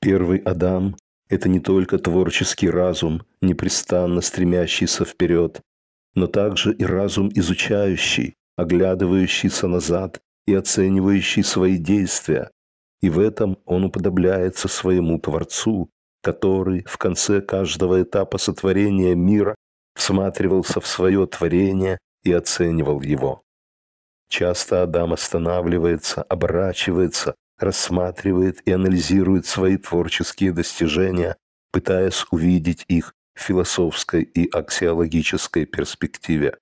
Первый Адам – это не только творческий разум, непрестанно стремящийся вперед, но также и разум изучающий, оглядывающийся назад и оценивающий свои действия. И в этом он уподобляется своему Творцу, который в конце каждого этапа сотворения мира всматривался в свое творение и оценивал его. Часто Адам останавливается, оборачивается, рассматривает и анализирует свои творческие достижения, пытаясь увидеть их в философской и аксиологической перспективе.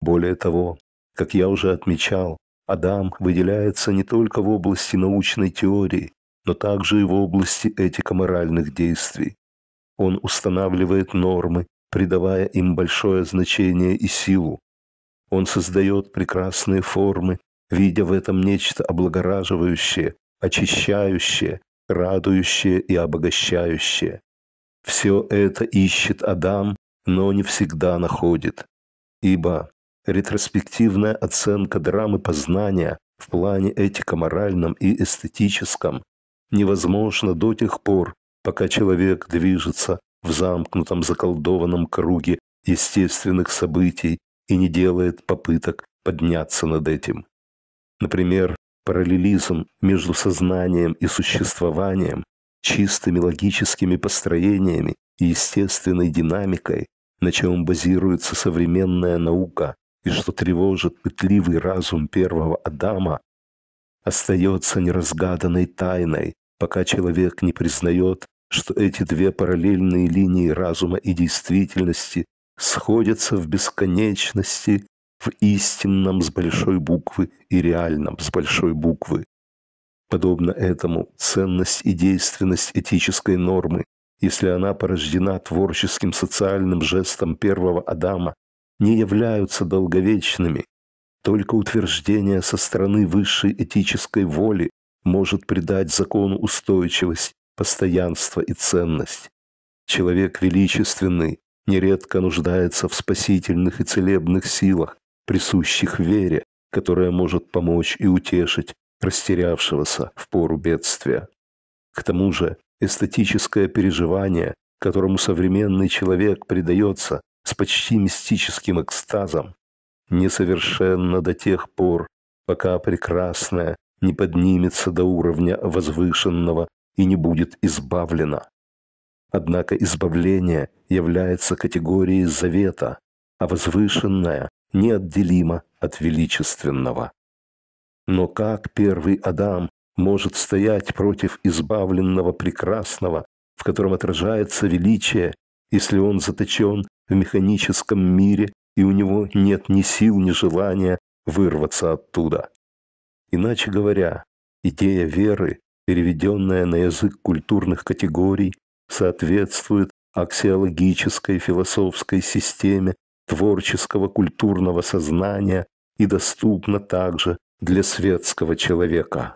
Более того, как я уже отмечал, Адам выделяется не только в области научной теории, но также и в области этико-моральных действий. Он устанавливает нормы, придавая им большое значение и силу. Он создает прекрасные формы видя в этом нечто облагораживающее, очищающее, радующее и обогащающее. Все это ищет Адам, но не всегда находит. Ибо ретроспективная оценка драмы познания в плане этико-моральном и эстетическом невозможна до тех пор, пока человек движется в замкнутом заколдованном круге естественных событий и не делает попыток подняться над этим. Например, параллелизм между сознанием и существованием, чистыми логическими построениями и естественной динамикой, на чем базируется современная наука и что тревожит пытливый разум первого Адама, остается неразгаданной тайной, пока человек не признает, что эти две параллельные линии разума и действительности сходятся в бесконечности в истинном с большой буквы и реальном с большой буквы. Подобно этому ценность и действенность этической нормы, если она порождена творческим социальным жестом первого Адама, не являются долговечными. Только утверждение со стороны высшей этической воли может придать закону устойчивость, постоянство и ценность. Человек величественный нередко нуждается в спасительных и целебных силах, присущих вере, которая может помочь и утешить растерявшегося в пору бедствия. К тому же эстетическое переживание, которому современный человек предается с почти мистическим экстазом, несовершенно до тех пор, пока прекрасное не поднимется до уровня возвышенного и не будет избавлено. Однако избавление является категорией завета, а возвышенное неотделимо от величественного. Но как первый Адам может стоять против избавленного прекрасного, в котором отражается величие, если он заточен в механическом мире и у него нет ни сил, ни желания вырваться оттуда? Иначе говоря, идея веры, переведенная на язык культурных категорий, соответствует аксиологической философской системе творческого культурного сознания и доступна также для светского человека.